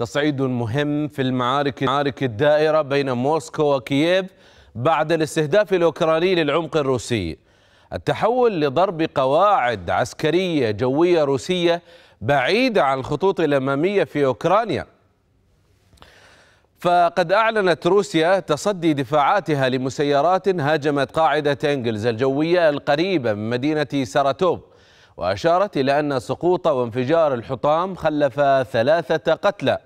تصعيد مهم في المعارك المعارك الدائرة بين موسكو وكييف بعد الاستهداف الأوكراني للعمق الروسي التحول لضرب قواعد عسكرية جوية روسية بعيدة عن الخطوط الأمامية في أوكرانيا فقد أعلنت روسيا تصدي دفاعاتها لمسيرات هاجمت قاعدة انجلز الجوية القريبة من مدينة ساراتوب وأشارت إلى أن سقوط وانفجار الحطام خلف ثلاثة قتلى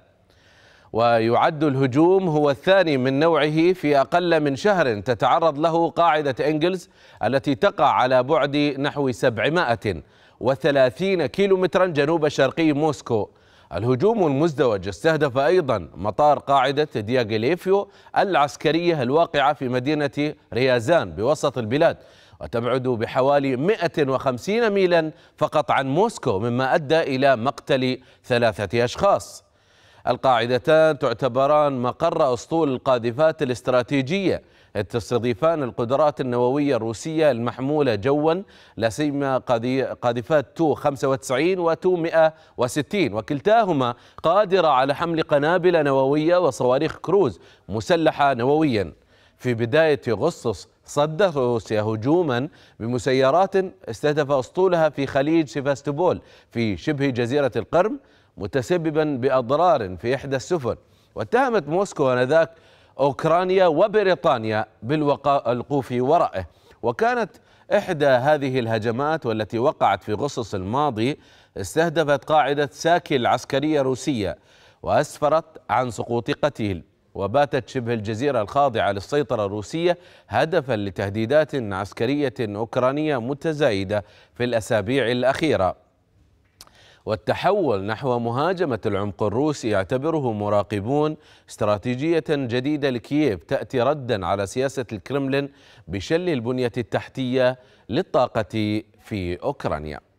ويعد الهجوم هو الثاني من نوعه في أقل من شهر تتعرض له قاعدة إنجلز التي تقع على بعد نحو 730 كيلومترا جنوب شرقي موسكو الهجوم المزدوج استهدف أيضا مطار قاعدة دياغليفيو العسكرية الواقعة في مدينة ريازان بوسط البلاد وتبعد بحوالي 150 ميلا فقط عن موسكو مما أدى إلى مقتل ثلاثة أشخاص القاعدتان تعتبران مقر أسطول القاذفات الاستراتيجية تستضيفان القدرات النووية الروسية المحمولة جوا لا سيما قاذفات تو 95 و 160 وكلتاهما قادرة على حمل قنابل نووية وصواريخ كروز مسلحة نوويا في بداية أغسطس صدت روسيا هجوما بمسيرات استهدف أسطولها في خليج سيفاستوبول في شبه جزيرة القرم متسببا باضرار في احدى السفن واتهمت موسكو انذاك اوكرانيا وبريطانيا بالوقوف ورائه وكانت احدى هذه الهجمات والتي وقعت في غصص الماضي استهدفت قاعده ساكي العسكريه الروسيه واسفرت عن سقوط قتيل وباتت شبه الجزيرة الخاضعة للسيطرة الروسية هدفا لتهديدات عسكرية أوكرانية متزايدة في الأسابيع الأخيرة والتحول نحو مهاجمة العمق الروسي يعتبره مراقبون استراتيجية جديدة لكييف تأتي ردا على سياسة الكرملين بشل البنية التحتية للطاقة في أوكرانيا